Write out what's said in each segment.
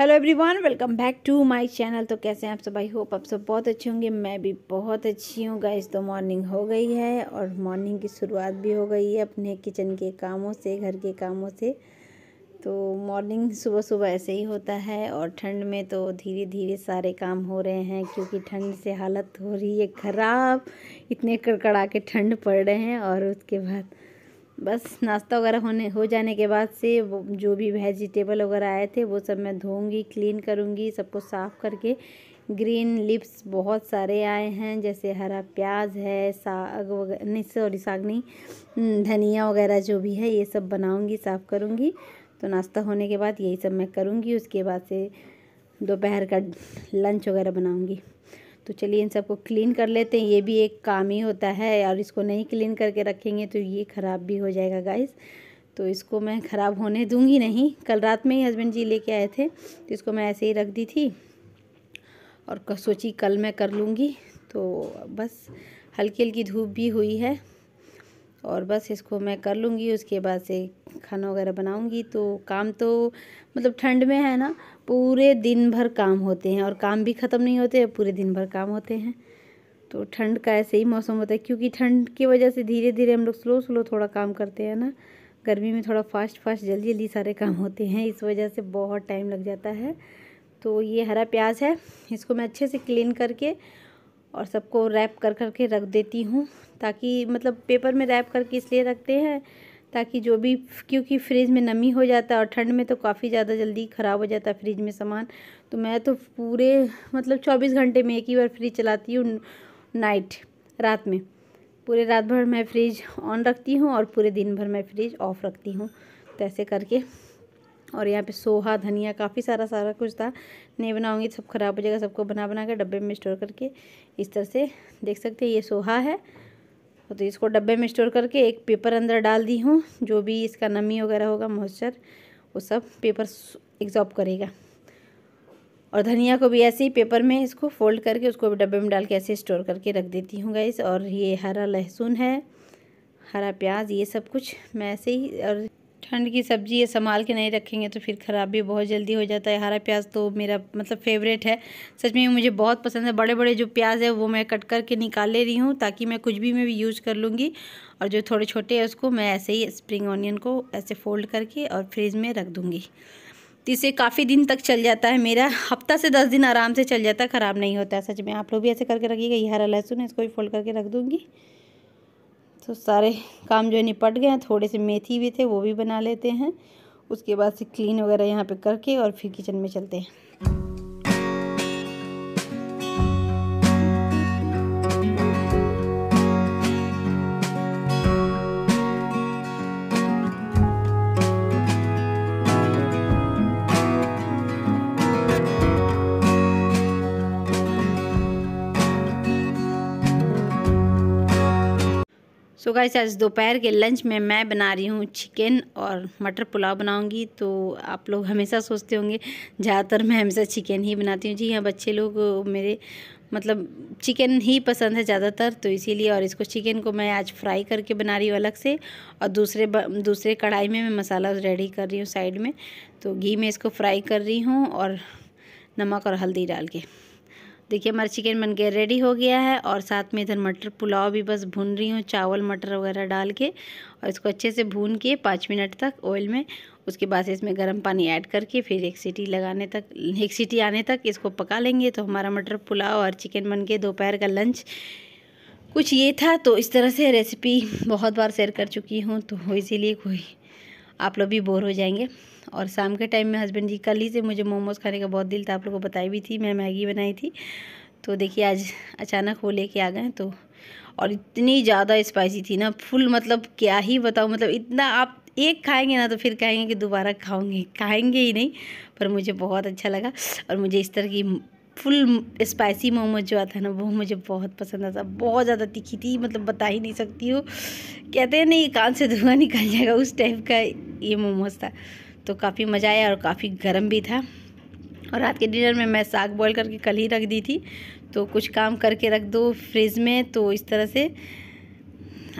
Hello everyone welcome back to my channel तो कैसे हैं आप सब आई होप आप सब बहुत अच्छे होंगे मैं भी बहुत अच्छी हूँ गाइस तो मॉर्निंग हो गई है और मॉर्निंग की शुरुआत भी हो गई है अपने किचन के कामों से घर के कामों से तो मॉर्निंग सुबह सुबह ऐसे ही होता है और ठंड में तो धीरे धीरे सारे काम हो रहे हैं क्योंकि ठंड से हालत हो रही है ख़राब इतने कड़कड़ा के ठंड पड़ रहे हैं और उसके बाद बस नाश्ता वगैरह होने हो जाने के बाद से वो जो भी वेजिटेबल वगैरह आए थे वो सब मैं धोऊंगी क्लीन करूंगी सबको साफ़ करके ग्रीन लिप्स बहुत सारे आए हैं जैसे हरा प्याज है साग वगैरह नहीं सॉरी साग नहीं हम्म, धनिया वगैरह जो भी है ये सब बनाऊंगी साफ़ करूंगी तो नाश्ता होने के बाद यही सब मैं करूँगी उसके बाद से दोपहर का लंच वगैरह बनाऊँगी तो चलिए इन सबको क्लीन कर लेते हैं ये भी एक काम ही होता है और इसको नहीं क्लीन करके रखेंगे तो ये ख़राब भी हो जाएगा गाइस तो इसको मैं ख़राब होने दूंगी नहीं कल रात में ही हस्बैंड जी लेके आए थे तो इसको मैं ऐसे ही रख दी थी और सोची कल मैं कर लूँगी तो बस हल्की हल्की धूप भी हुई है और बस इसको मैं कर लूँगी उसके बाद से खाना वगैरह बनाऊंगी तो काम तो मतलब ठंड में है ना पूरे दिन भर काम होते हैं और काम भी ख़त्म नहीं होते पूरे दिन भर काम होते हैं तो ठंड का ऐसे ही मौसम होता है क्योंकि ठंड की वजह से धीरे धीरे हम लोग स्लो स्लो थोड़ा काम करते हैं ना गर्मी में थोड़ा फास्ट फास्ट जल्दी जल्दी सारे काम होते हैं इस वजह से बहुत टाइम लग जाता है तो ये हरा प्याज है इसको मैं अच्छे से क्लीन करके और सबको रैप कर करके रख देती हूँ ताकि मतलब पेपर में रैप करके इसलिए रखते हैं ताकि जो भी क्योंकि फ्रिज में नमी हो जाता है और ठंड में तो काफ़ी ज़्यादा जल्दी ख़राब हो जाता है फ्रिज में सामान तो मैं तो पूरे मतलब चौबीस घंटे में एक ही बार फ्रिज चलाती हूँ नाइट रात में पूरे रात भर मैं फ्रिज ऑन रखती हूँ और पूरे दिन भर मैं फ्रिज ऑफ़ रखती हूँ तो ऐसे करके और यहाँ पे सोहा धनिया काफ़ी सारा सारा कुछ था नहीं बनाऊँगी तो सब ख़राब हो जाएगा सबको बना बना कर डब्बे में स्टोर करके इस तरह से देख सकते हैं ये सोहा है तो, तो इसको डब्बे में स्टोर करके एक पेपर अंदर डाल दी हूँ जो भी इसका नमी वगैरह होगा मॉइस्चर वो सब पेपर एग्जॉर्ब करेगा और धनिया को भी ऐसे ही पेपर में इसको फोल्ड करके उसको भी डब्बे में डाल के ऐसे स्टोर करके रख देती हूँ गैस और ये हरा लहसुन है हरा प्याज ये सब कुछ मैं ऐसे ही और ठंड की सब्ज़ी ये संभाल के नहीं रखेंगे तो फिर ख़राब भी बहुत जल्दी हो जाता है हरा प्याज तो मेरा मतलब फेवरेट है सच में मुझे बहुत पसंद है बड़े बड़े जो प्याज है वो मैं कट करके निकाल ले रही हूँ ताकि मैं कुछ भी मैं भी यूज़ कर लूँगी और जो थोड़े छोटे हैं उसको मैं ऐसे ही स्प्रिंग ऑनियन को ऐसे फोल्ड करके और फ्रिज में रख दूँगी तो इसे काफ़ी दिन तक चल जाता है मेरा हफ्ता से दस दिन आराम से चल जाता है ख़राब नहीं होता है सच में आप लोग भी ऐसे करके रखिएगा ये हरा लहसुन है इसको भी फोल्ड करके रख दूँगी तो सारे काम जो है निपट गए हैं थोड़े से मेथी भी थे वो भी बना लेते हैं उसके बाद से क्लीन वगैरह यहाँ पे करके और फिर किचन में चलते हैं सो गाइस आज दोपहर के लंच में मैं बना रही हूँ चिकन और मटर पुलाव बनाऊंगी तो आप लोग हमेशा सोचते होंगे ज़्यादातर मैं हमेशा चिकन ही बनाती हूँ जी हाँ बच्चे लोग मेरे मतलब चिकन ही पसंद है ज़्यादातर तो इसीलिए और इसको चिकन को मैं आज फ्राई करके बना रही हूँ अलग से और दूसरे दूसरे कढ़ाई में मैं मसाला रेडी कर रही हूँ साइड में तो घी में इसको फ्राई कर रही हूँ और नमक और हल्दी डाल के देखिए हमारा चिकन बन के रेडी हो गया है और साथ में इधर मटर पुलाव भी बस भून रही हूँ चावल मटर वगैरह डाल के और इसको अच्छे से भून के पाँच मिनट तक ऑयल में उसके बाद से इसमें गर्म पानी ऐड करके फिर एक सीटी लगाने तक एक सीटी आने तक इसको पका लेंगे तो हमारा मटर पुलाव और चिकन बन के दोपहर का लंच कुछ ये था तो इस तरह से रेसिपी बहुत बार शेयर कर चुकी हूँ तो इसीलिए कोई आप लोग भी बोर हो जाएंगे और शाम के टाइम में हस्बैंड जी कल ही से मुझे मोमोज़ खाने का बहुत दिल था आप लोगों को बताई भी थी मैं मैगी बनाई थी तो देखिए आज अचानक वो लेके आ गए तो और इतनी ज़्यादा स्पाइसी थी ना फुल मतलब क्या ही बताऊँ मतलब इतना आप एक खाएंगे ना तो फिर कहेंगे कि दोबारा खाओगे खाएंगे ही नहीं पर मुझे बहुत अच्छा लगा और मुझे इस तरह की फुल स्पाइसी मोमो जो आता है ना वो मुझे बहुत पसंद आता बहुत ज़्यादा तीखी थी मतलब बता ही नहीं सकती हूँ कहते हैं नहीं ये कान से धुआं निकल जाएगा उस टाइप का ये मोमोज था तो काफ़ी मज़ा आया और काफ़ी गर्म भी था और रात के डिनर में मैं साग बॉयल करके कल ही रख दी थी तो कुछ काम करके रख दो फ्रिज में तो इस तरह से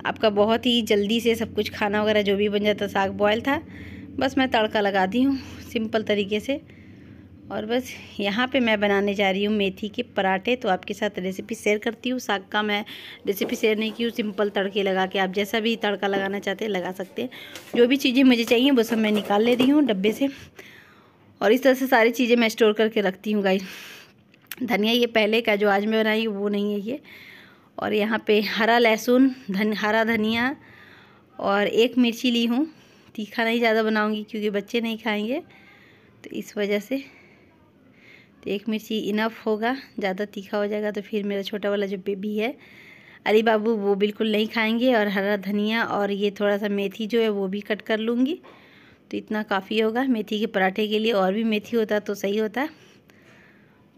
आपका बहुत ही जल्दी से सब कुछ खाना वगैरह जो भी बन जाता साग बॉयल था बस मैं तड़का लगा दी हूँ सिंपल तरीके से और बस यहाँ पे मैं बनाने जा रही हूँ मेथी के पराठे तो आपके साथ रेसिपी शेयर करती हूँ साग का मैं रेसिपी शेयर नहीं की हूँ सिंपल तड़के लगा के आप जैसा भी तड़का लगाना चाहते हैं लगा सकते हैं जो भी चीज़ें मुझे चाहिए वो सब मैं निकाल ले रही हूँ डब्बे से और इस तरह से सारी चीज़ें मैं स्टोर करके रखती हूँ गाई धनिया ये पहले का जो आज मैं बनाई वो नहीं है ये और यहाँ पर हरा लहसुन धन हरा धनिया और एक मिर्ची ली हूँ तीखा नहीं ज़्यादा बनाऊँगी क्योंकि बच्चे नहीं खाएंगे तो इस वजह से तो एक मिर्ची इनफ होगा ज़्यादा तीखा हो जाएगा तो फिर मेरा छोटा वाला जो बेबी है अली बाबू वो बिल्कुल नहीं खाएंगे और हरा धनिया और ये थोड़ा सा मेथी जो है वो भी कट कर लूँगी तो इतना काफ़ी होगा मेथी के पराठे के लिए और भी मेथी होता तो सही होता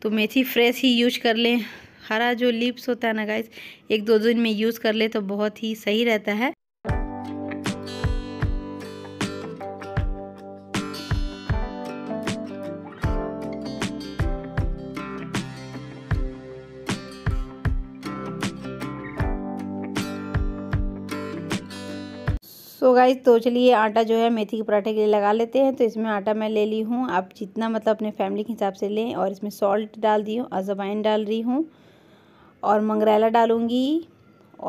तो मेथी फ्रेश ही यूज कर लें हरा जो लिप्स होता है ना गाइस एक दो दिन में यूज़ कर ले तो बहुत ही सही रहता है सो so गाइज तो चलिए आटा जो है मेथी के पराठे के लिए लगा लेते हैं तो इसमें आटा मैं ले ली हूँ आप जितना मतलब अपने फैमिली के हिसाब से लें और इसमें सॉल्ट डाल दी हूँ अजवाइन डाल रही हूँ और मंगरेला डालूँगी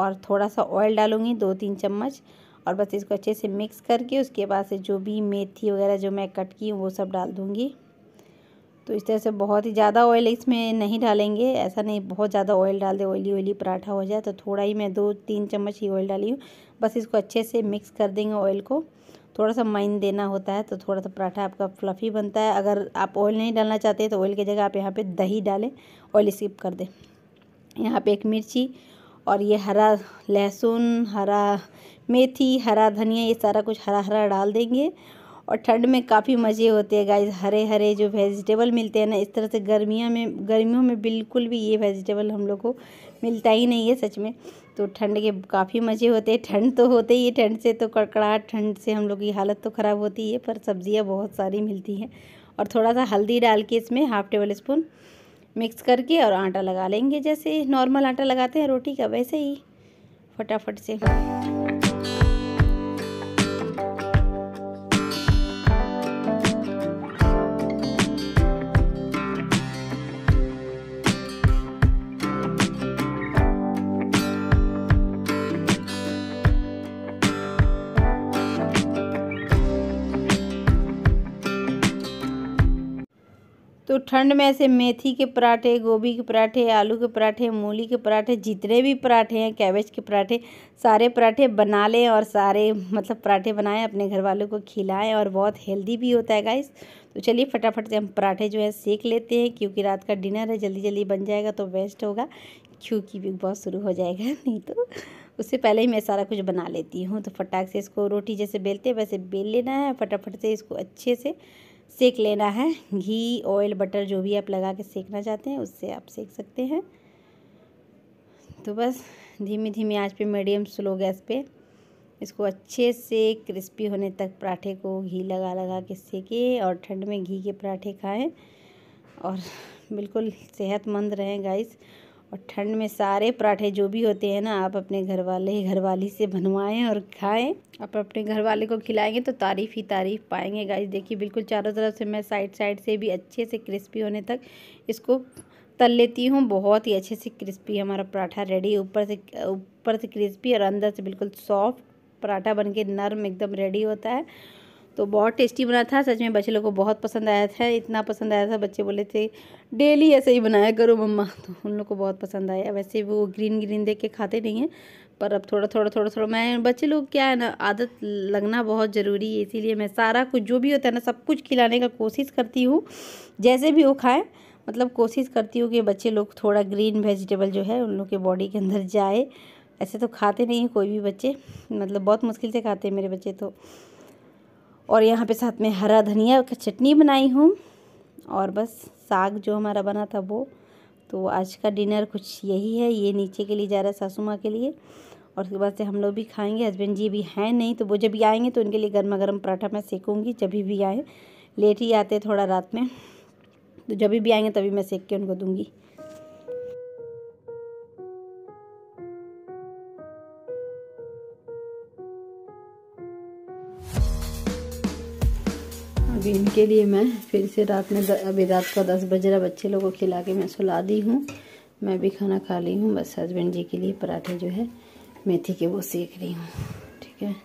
और थोड़ा सा ऑयल डालूँगी दो तीन चम्मच और बस इसको अच्छे से मिक्स करके उसके बाद से जो भी मेथी वगैरह जो मैं कट की हूँ वो सब डाल दूँगी तो इस तरह से बहुत ही ज़्यादा ऑयल इसमें नहीं डालेंगे ऐसा नहीं बहुत ज़्यादा ऑयल डाल दे ऑयली ऑयली पराठा हो जाए तो थोड़ा ही मैं दो तीन चम्मच ही ऑयल डाली हूँ बस इसको अच्छे से मिक्स कर देंगे ऑयल को थोड़ा सा माइन देना होता है तो थोड़ा सा पराठा आपका फ्लफ़ी बनता है अगर आप ऑयल नहीं डालना चाहते तो ऑयल की जगह आप यहाँ पे दही डालें ऑयल स्किप कर दें यहाँ पे एक मिर्ची और ये हरा लहसुन हरा मेथी हरा धनिया ये सारा कुछ हरा हरा डाल देंगे और ठंड में काफ़ी मज़े होते हैं गाइस हरे हरे जो वेजिटेबल मिलते हैं ना इस तरह से गर्मियों में गर्मियों में बिल्कुल भी ये वेजिटेबल हम लोग को मिलता ही नहीं है सच में तो ठंड के काफ़ी मज़े होते हैं ठंड तो होते ही है ठंड से तो कड़कड़ाहट ठंड से हम लोग की हालत तो ख़राब होती है पर सब्ज़ियाँ बहुत सारी मिलती हैं और थोड़ा सा हल्दी डाल के इसमें हाफ़ टेबल स्पून मिक्स करके और आटा लगा लेंगे जैसे नॉर्मल आटा लगाते हैं रोटी का वैसे ही फटाफट से तो ठंड में ऐसे मेथी के पराठे गोभी के पराठे आलू के पराठे मूली के पराठे जितने भी पराठे हैं कैबेज के पराठे सारे पराठे बना लें और सारे मतलब पराठे बनाएं अपने घर वालों को खिलाएं और बहुत हेल्दी भी होता है गाइस तो चलिए फटाफट से हम पराठे जो है सेक लेते हैं क्योंकि रात का डिनर है जल्दी जल्दी बन जाएगा तो बेस्ट होगा क्योंकि बिग बॉस शुरू हो जाएगा नहीं तो उससे पहले ही मैं सारा कुछ बना लेती हूँ तो फटाक से इसको रोटी जैसे बेलते वैसे बेल लेना है फटाफट से इसको अच्छे से सेक लेना है घी ऑयल बटर जो भी आप लगा के सेकना चाहते हैं उससे आप सेक सकते हैं तो बस धीमी धीमी आंच पे मीडियम स्लो गैस पे इसको अच्छे से क्रिस्पी होने तक पराठे को घी लगा लगा के सेके और ठंड में घी के पराठे खाएं और बिल्कुल सेहतमंद रहें गाइस और ठंड में सारे पराठे जो भी होते हैं ना आप अपने घर वाले घर वाली से बनवाएं और खाएं आप अपने घर वाले को खिलाएंगे तो तारीफ़ ही तारीफ़ पाएंगे गाइस देखिए बिल्कुल चारों तरफ से मैं साइड साइड से भी अच्छे से क्रिस्पी होने तक इसको तल लेती हूँ बहुत ही अच्छे से क्रिस्पी हमारा पराठा रेडी ऊपर से ऊपर से क्रिस्पी और अंदर से बिल्कुल सॉफ्ट पराठा बन के नर्म एकदम रेडी होता है तो बहुत टेस्टी बना था सच में बच्चे लोग को बहुत पसंद आया था इतना पसंद आया था बच्चे बोले थे डेली ऐसे ही बनाया करो मम्मा तो उन लोग को बहुत पसंद आया वैसे वो ग्रीन ग्रीन देख के खाते नहीं हैं पर अब थोड़ा थोड़ा थोड़ा थोड़ा मैं बच्चे लोग क्या है ना आदत लगना बहुत ज़रूरी है इसीलिए मैं सारा कुछ जो भी होता है ना सब कुछ खिलाने का कोशिश करती हूँ जैसे भी वो खाएँ मतलब कोशिश करती हूँ कि बच्चे लोग थोड़ा ग्रीन वेजिटेबल जो है उन लोग के बॉडी के अंदर जाए ऐसे तो खाते नहीं हैं कोई भी बच्चे मतलब बहुत मुश्किल से खाते हैं मेरे बच्चे तो और यहाँ पे साथ में हरा धनिया का चटनी बनाई हूँ और बस साग जो हमारा बना था वो तो आज का डिनर कुछ यही है ये नीचे के लिए जा रहा है सासू माँ के लिए और उसके बाद से हम लोग भी खाएंगे हस्बैंड जी भी हैं नहीं तो वो जब भी आएंगे तो उनके लिए गर्मा गर्म पराठा मैं सेकूँगी जब भी आए लेट ही आते थोड़ा रात में तो जब भी आएंगे तभी मैं सेक के उनको दूँगी के लिए मैं फिर से रात में अभी रात का दस बज रहा बच्चे लोगों को खिला के मैं सुला दी हूँ मैं भी खाना खा ली हूँ बस हस्बैंड जी के लिए पराठे जो है मेथी के वो सेक रही हूँ ठीक है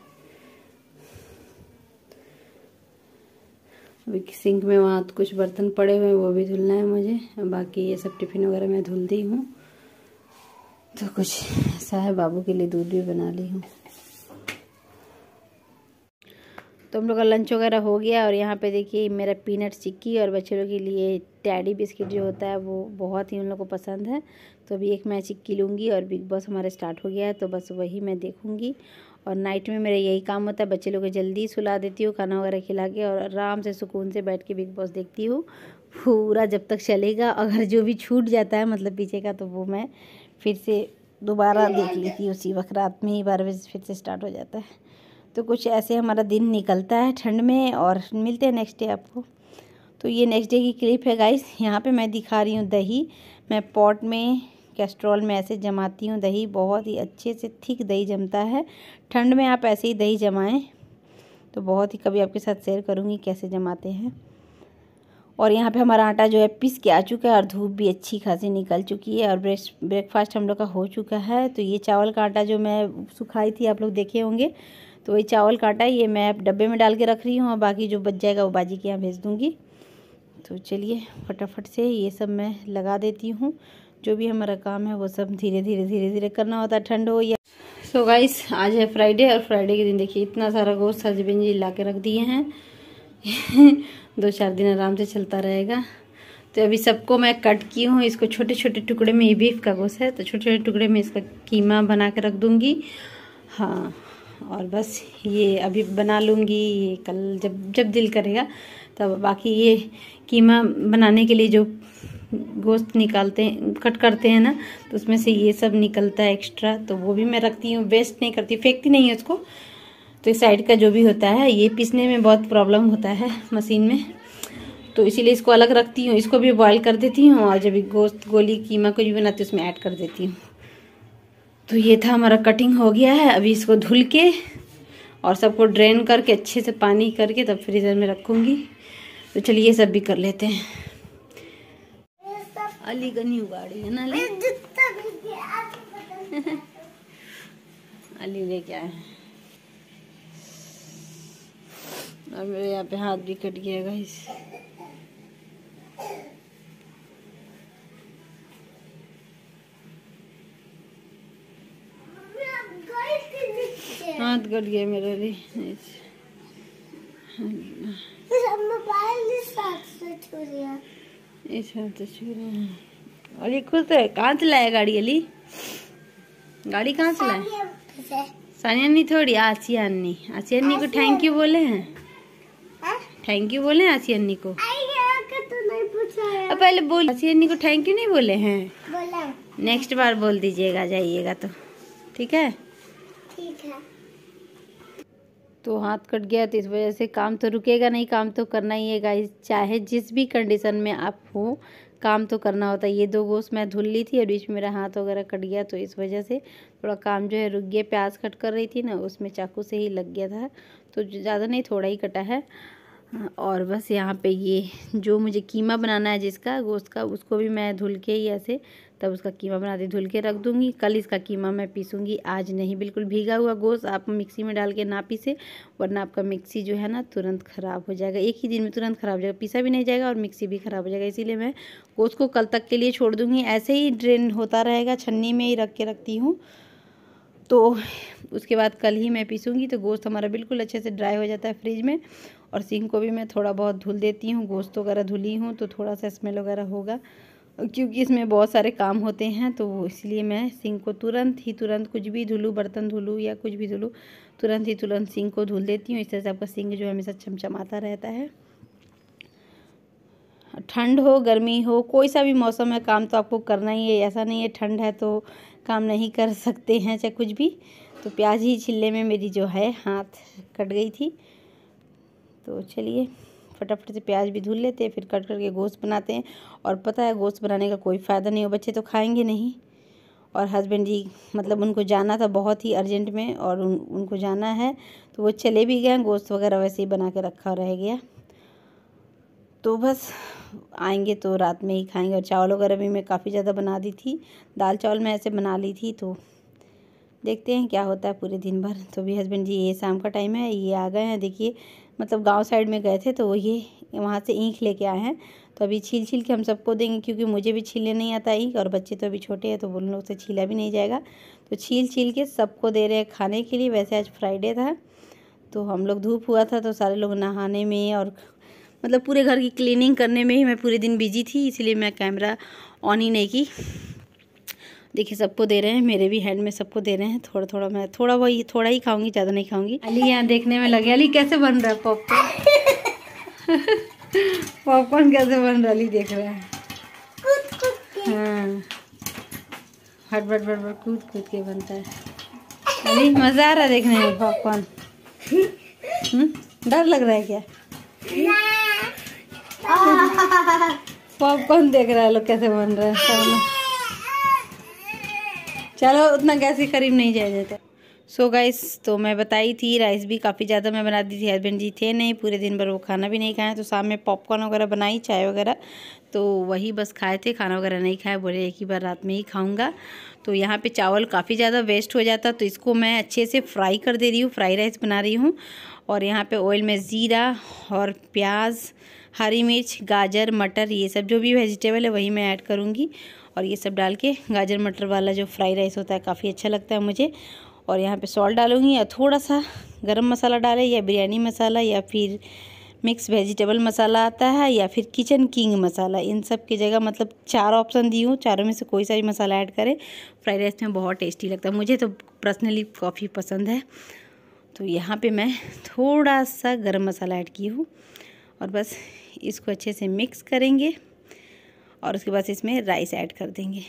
अभी सिंक में वहाँ तो कुछ बर्तन पड़े हुए हैं वो भी धुलना है मुझे बाकी ये सब टिफ़िन वगैरह मैं धुल दी हूँ तो कुछ ऐसा है बाबू के लिए दूध भी बना ली हूँ तो हम लोग का लंच वगैरह हो गया और यहाँ पे देखिए मेरा पीनट चिक्की और बच्चे लोग के लिए टैडी बिस्किट जो होता है वो बहुत ही उन लोग को पसंद है तो अभी एक मैं चिक्की लूँगी और बिग बॉस हमारा स्टार्ट हो गया है तो बस वही मैं देखूँगी और नाइट में मेरा यही काम होता है बच्चे लोग को जल्दी सुला देती हूँ खाना वगैरह खिला के और आराम से सुकून से बैठ के बिग बॉस देखती हूँ पूरा जब तक चलेगा अगर जो भी छूट जाता है मतलब पीछे का तो वो मैं फिर से दोबारा देख लेती हूँ उसी वक्त रात में ही बारह बजे फिर से स्टार्ट हो जाता है तो कुछ ऐसे हमारा दिन निकलता है ठंड में और मिलते हैं नेक्स्ट डे आपको तो ये नेक्स्ट डे की क्लिप है गाइस यहाँ पे मैं दिखा रही हूँ दही मैं पॉट में कैस्ट्रॉल में ऐसे जमाती हूँ दही बहुत ही अच्छे से थिक दही जमता है ठंड में आप ऐसे ही दही जमाएं तो बहुत ही कभी आपके साथ शेयर करूँगी कैसे जमाते हैं और यहाँ पे हमारा आटा जो है पीस के आ चुका है और धूप भी अच्छी खासी निकल चुकी है और ब्रेक ब्रेकफास्ट हम लोग का हो चुका है तो ये चावल का आटा जो मैं सुखाई थी आप लोग देखे होंगे तो वही चावल का आटा ये मैं डब्बे में डाल के रख रही हूँ और बाकी जो बच जाएगा वो बाजी के यहाँ भेज दूँगी तो चलिए फटाफट से ये सब मैं लगा देती हूँ जो भी हमारा काम है वो सब धीरे धीरे धीरे धीरे करना होता है ठंड हो या सो so गाइस आज है फ्राइडे और फ्राइडे के दिन देखिए इतना सारा गोश्त सजबिंजी ला के रख दिए हैं दो चार दिन आराम से चलता रहेगा तो अभी सबको मैं कट की हूँ इसको छोटे छोटे टुकड़े में ये बीफ का गोश है तो छोटे छोटे टुकड़े में इसका कीमा बना के रख दूँगी हाँ और बस ये अभी बना लूँगी ये कल जब जब दिल करेगा तब बाकी ये कीमा बनाने के लिए जो गोश्त निकालते हैं कट करते हैं ना तो उसमें से ये सब निकलता है एक्स्ट्रा तो वो भी मैं रखती हूँ वेस्ट नहीं करती फेंकती नहीं है उसको तो इस साइड का जो भी होता है ये पीसने में बहुत प्रॉब्लम होता है मशीन में तो इसीलिए इसको अलग रखती हूँ इसको भी बॉईल कर देती हूँ और जब गोश्त गोली कीमा कुछ भी बनाती हूँ उसमें ऐड कर देती हूँ तो ये था हमारा कटिंग हो गया है अभी इसको धुल के और सबको ड्रेन करके अच्छे से पानी करके तब फ्रीज़र में रखूँगी तो चलिए ये सब भी कर लेते हैं अली गनी उगाड़ी है ना अली अली लेके आए और मेरे यहाँ पे हाथ भी कट गया गाइस हाथ कट गया मेरे लिए और ये खुद है कहाँ से लाया गाड़ी अली गाड़ी कहाँ से लाया सानिया नहीं थोड़ी आसियानी आसियानी को थैंक यू बोले हैं थैंक यू बोले आसी अन्नी को तो अब पहले बोल आसी अन्नी को थैंक यू नहीं बोले हैं बोला नेक्स्ट बार बोल दीजिएगा जाइएगा तो ठीक है ठीक है तो हाथ कट गया तो इस वजह से काम तो रुकेगा नहीं काम तो करना ही है गाइस चाहे जिस भी कंडीशन में आप हो काम तो करना होता है ये दो गोश्त मैं धुल ली थी और बीच में मेरा हाथ वगैरह कट गया तो इस वजह से थोड़ा काम जो है रुक गया प्याज कट कर रही थी ना उसमें चाकू से ही लग गया था तो ज़्यादा नहीं थोड़ा ही कटा है और बस यहाँ पे ये जो मुझे कीमा बनाना है जिसका गोश्त का उसको भी मैं धुल के ही ऐसे तब उसका कीमा बना दी धुल के रख दूँगी कल इसका कीमा मैं पीसूँगी आज नहीं बिल्कुल भीगा हुआ गोश्त आप मिक्सी में डाल के ना पीसे वरना आपका मिक्सी जो है ना तुरंत ख़राब हो जाएगा एक ही दिन में तुरंत ख़राब हो जाएगा पीसा भी नहीं जाएगा और मिक्सी भी ख़राब हो जाएगा इसीलिए मैं गोश्त को कल तक के लिए छोड़ दूँगी ऐसे ही ड्रेन होता रहेगा छन्नी में ही रख के रखती हूँ तो उसके बाद कल ही मैं पीसूँगी तो गोश्त हमारा बिल्कुल अच्छे से ड्राई हो जाता है फ्रिज में और सिंह को भी मैं थोड़ा बहुत धुल देती हूँ गोश्त वगैरह धुली हूँ तो थोड़ा सा स्मेल वगैरह होगा क्योंकि इसमें बहुत सारे काम होते हैं तो इसलिए मैं सिंह को तुरंत ही तुरंत कुछ भी धुलूँ बर्तन धुलूँ या कुछ भी धुलूँ तुरंत ही तुरंत सिंह को धुल देती हूँ इस तरह से आपका सिंह जो हमेशा चमचमाता रहता है ठंड हो गर्मी हो कोई सा भी मौसम है काम तो आपको करना ही है ऐसा नहीं है ठंड है तो काम नहीं कर सकते हैं चाहे कुछ भी तो प्याज ही छिलने में मेरी जो है हाथ कट गई थी तो चलिए फटाफट से प्याज भी धुल लेते हैं फिर कट करके गोश्त बनाते हैं और पता है गोश्त बनाने का कोई फ़ायदा नहीं हो बच्चे तो खाएंगे नहीं और हस्बैंड जी मतलब उनको जाना था बहुत ही अर्जेंट में और उन, उनको जाना है तो वो चले भी गए गोश्त वगैरह वैसे ही बना के रखा रह गया तो बस आएंगे तो रात में ही खाएंगे और चावल वगैरह भी मैं काफ़ी ज़्यादा बना दी थी दाल चावल मैं ऐसे बना ली थी तो देखते हैं क्या होता है पूरे दिन भर तो भी हस्बैंड जी ये शाम का टाइम है ये आ गए हैं देखिए मतलब गांव साइड में गए थे तो वही वहाँ से ईंख लेके आए हैं तो अभी छील छील के हम सबको देंगे क्योंकि मुझे भी छीलने नहीं आता ईंख और बच्चे तो अभी छोटे हैं तो उन लोग से छीला भी नहीं जाएगा तो छील छील के सबको दे रहे हैं खाने के लिए वैसे आज फ्राइडे था तो हम लोग धूप हुआ था तो सारे लोग नहाने में और मतलब पूरे घर की क्लीनिंग करने में ही मैं पूरे दिन बिजी थी इसलिए मैं कैमरा ऑन ही नहीं की देखिए सबको दे रहे हैं मेरे भी हैंड में सबको दे रहे हैं थोड़ा थोड़ा मैं थोड़ा वही थोड़ा ही खाऊंगी ज़्यादा नहीं खाऊंगी अली यहाँ देखने में लगे अली कैसे बन रहा है पॉपकॉर्न पॉपकॉर्न कैसे बन रहा अली देख रहे हैं हाँ हट बट बट बट कूद कूद के बनता है अली मज़ा आ रहा है देखने में पॉपकॉर्न हम्म? डर लग रहा है क्या पॉपकॉर्न देख रहा है लोग कैसे बन रहे हैं सब लोग चलो उतना गैस के करीब नहीं जाया जाता सो so गाइस तो मैं बताई थी राइस भी काफ़ी ज़्यादा मैं बना दी थी हस्बैंड जी थे नहीं पूरे दिन भर वो खाना भी नहीं खाए तो शाम में पॉपकॉर्न वगैरह बनाई चाय वगैरह तो वही बस खाए थे खाना वगैरह नहीं खाए बोले एक ही बार रात में ही खाऊंगा तो यहाँ पे चावल काफ़ी ज़्यादा वेस्ट हो जाता तो इसको मैं अच्छे से फ्राई कर दे रही हूँ फ्राई राइस बना रही हूँ और यहाँ पर ऑयल में ज़ीरा और प्याज हरी मिर्च गाजर मटर ये सब जो भी वेजिटेबल है वही मैं ऐड करूँगी और ये सब डाल के गाजर मटर वाला जो फ्राई राइस होता है काफ़ी अच्छा लगता है मुझे और यहाँ पे सॉल्ट डालूँगी या थोड़ा सा गरम मसाला डालें या बिरयानी मसाला या फिर मिक्स वेजिटेबल मसाला आता है या फिर किचन किंग मसाला इन सब की जगह मतलब चार ऑप्शन दी हूँ चारों में से कोई सा भी मसाला ऐड करें फ्राइड राइस में बहुत टेस्टी लगता है मुझे तो पर्सनली काफ़ी पसंद है तो यहाँ पे मैं थोड़ा सा गरम मसाला ऐड की हूँ और बस इसको अच्छे से मिक्स करेंगे और उसके बाद इसमें राइस ऐड कर देंगे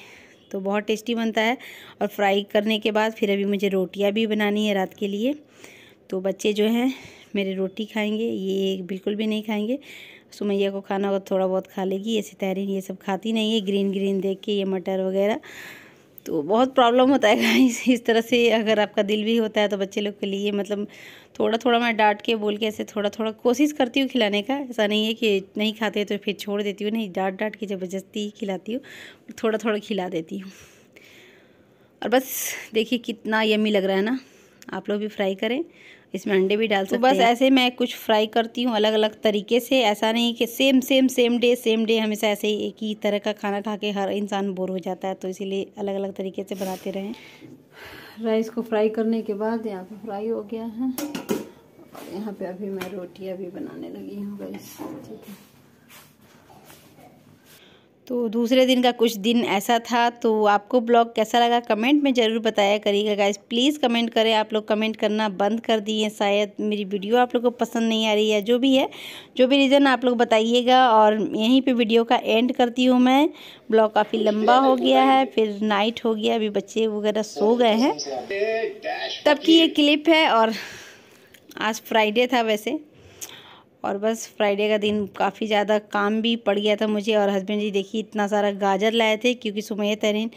तो बहुत टेस्टी बनता है और फ्राई करने के बाद फिर अभी मुझे रोटियां भी बनानी है रात के लिए तो बच्चे जो हैं मेरे रोटी खाएंगे ये बिल्कुल भी नहीं खाएंगे सुमैया को खाना होगा थोड़ा बहुत खा लेगी ऐसे तहरीन ये सब खाती नहीं है ग्रीन ग्रीन देख के ये मटर वगैरह तो बहुत प्रॉब्लम होता है इस, इस तरह से अगर आपका दिल भी होता है तो बच्चे लोग के लिए मतलब थोड़ा थोड़ा मैं डांट के बोल के ऐसे थोड़ा थोड़ा कोशिश करती हूँ खिलाने का ऐसा नहीं है कि नहीं खाते तो फिर छोड़ देती हूँ नहीं डांट डांट के ज़बरदस्ती ही खिलाती हूँ थोड़ा थोड़ा खिला देती हूँ और बस देखिए कितना यमी लग रहा है ना आप लोग भी फ्राई करें इसमें अंडे भी डाल तो सकते तो बस ऐसे मैं कुछ फ्राई करती हूँ अलग अलग तरीके से ऐसा नहीं कि same same same day same day हमेशा ऐसे ही एक ही तरह का खाना खा के हर इंसान बोर हो जाता है तो इसीलिए अलग अलग तरीके से बनाते रहें राइस को फ्राई करने के बाद यहाँ पर फ्राई हो गया है और यहाँ पर अभी मैं रोटियाँ भी बनाने लगी हूँ राइस ठीक है तो दूसरे दिन का कुछ दिन ऐसा था तो आपको ब्लॉग कैसा लगा कमेंट में ज़रूर बताया करिएगा गाइज प्लीज़ कमेंट करें आप लोग कमेंट करना बंद कर दिए शायद मेरी वीडियो आप लोग को पसंद नहीं आ रही है जो भी है जो भी रीज़न आप लोग बताइएगा और यहीं पे वीडियो का एंड करती हूँ मैं ब्लॉग काफ़ी लंबा हो गया है फिर नाइट हो गया अभी बच्चे वगैरह सो गए हैं तब की ये क्लिप है और आज फ्राइडे था वैसे और बस फ्राइडे का दिन काफ़ी ज़्यादा काम भी पड़ गया था मुझे और हस्बैंड जी देखिए इतना सारा गाजर लाए थे क्योंकि सुमैय तरीन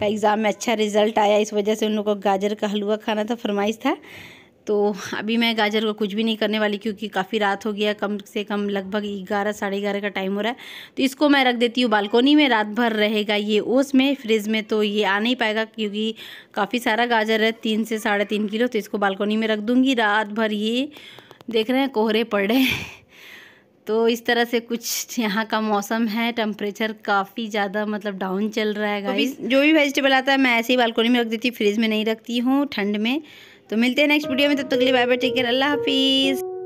का एग्ज़ाम में अच्छा रिज़ल्ट आया इस वजह से उन लोगों को गाजर का हलवा खाना था फरमाइश था तो अभी मैं गाजर को कुछ भी नहीं करने वाली क्योंकि काफ़ी रात हो गया कम से कम लगभग ग्यारह साढ़े ग्यारह का टाइम हो रहा है तो इसको मैं रख देती हूँ बालकोनी में रात भर रहेगा ये ओस में फ्रिज में तो ये आ नहीं पाएगा क्योंकि काफ़ी सारा गाजर है तीन से साढ़े तीन किलो तो इसको बालकोनी में रख दूँगी रात भर ये देख रहे हैं कोहरे पड़े तो इस तरह से कुछ यहाँ का मौसम है टेम्परेचर काफ़ी ज़्यादा मतलब डाउन चल रहा है गाइस तो जो भी वेजिटेबल आता है मैं ऐसे ही बालकोनी में रख देती हूँ फ्रिज में नहीं रखती हूँ ठंड में तो मिलते हैं नेक्स्ट वीडियो में तब तक के लिए बाय बाय टेक केयर अल्लाह हाफिज़